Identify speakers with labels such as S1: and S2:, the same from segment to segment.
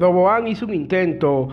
S1: Roboán hizo un intento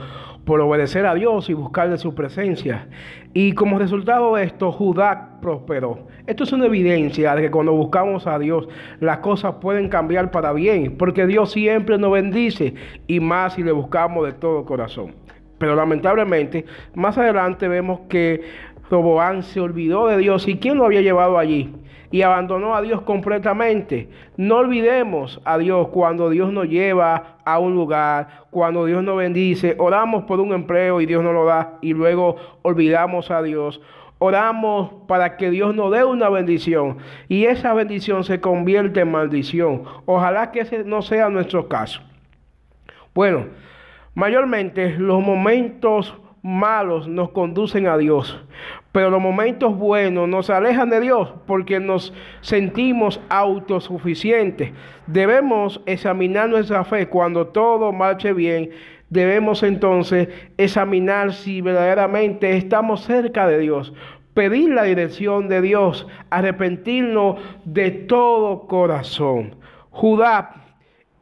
S1: por obedecer a Dios y buscarle su presencia. Y como resultado de esto, Judá prosperó. Esto es una evidencia de que cuando buscamos a Dios, las cosas pueden cambiar para bien, porque Dios siempre nos bendice y más si le buscamos de todo corazón. Pero lamentablemente, más adelante vemos que Roboán se olvidó de Dios y quién lo había llevado allí y abandonó a Dios completamente. No olvidemos a Dios cuando Dios nos lleva a un lugar, cuando Dios nos bendice. Oramos por un empleo y Dios nos lo da y luego olvidamos a Dios. Oramos para que Dios nos dé una bendición y esa bendición se convierte en maldición. Ojalá que ese no sea nuestro caso. Bueno, mayormente los momentos malos nos conducen a Dios, pero los momentos buenos nos alejan de Dios porque nos sentimos autosuficientes. Debemos examinar nuestra fe cuando todo marche bien. Debemos entonces examinar si verdaderamente estamos cerca de Dios, pedir la dirección de Dios, arrepentirnos de todo corazón. Judá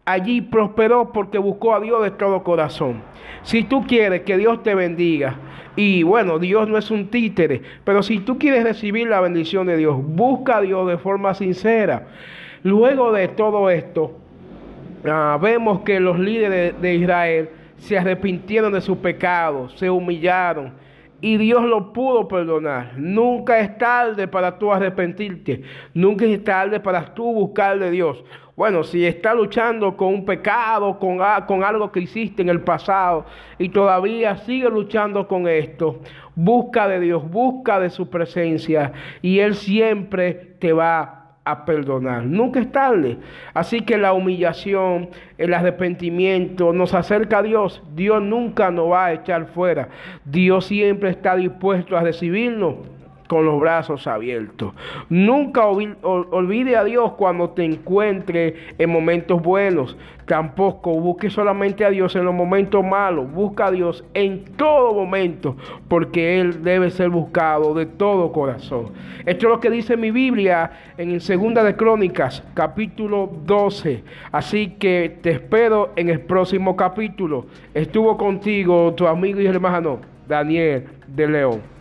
S1: allí prosperó porque buscó a Dios de todo corazón. Si tú quieres que Dios te bendiga, y bueno, Dios no es un títere, pero si tú quieres recibir la bendición de Dios, busca a Dios de forma sincera. Luego de todo esto, ah, vemos que los líderes de Israel se arrepintieron de sus pecados, se humillaron y Dios lo pudo perdonar. Nunca es tarde para tú arrepentirte. Nunca es tarde para tú buscar de Dios. Bueno, si está luchando con un pecado, con, con algo que hiciste en el pasado y todavía sigue luchando con esto, busca de Dios, busca de su presencia y Él siempre te va a a perdonar. Nunca es tarde. Así que la humillación, el arrepentimiento nos acerca a Dios. Dios nunca nos va a echar fuera. Dios siempre está dispuesto a recibirnos con los brazos abiertos. Nunca olvide a Dios cuando te encuentre en momentos buenos. Tampoco busque solamente a Dios en los momentos malos. Busca a Dios en todo momento porque Él debe ser buscado de todo corazón. Esto es lo que dice mi Biblia en Segunda de Crónicas, capítulo 12. Así que te espero en el próximo capítulo. Estuvo contigo tu amigo y hermano Daniel de León.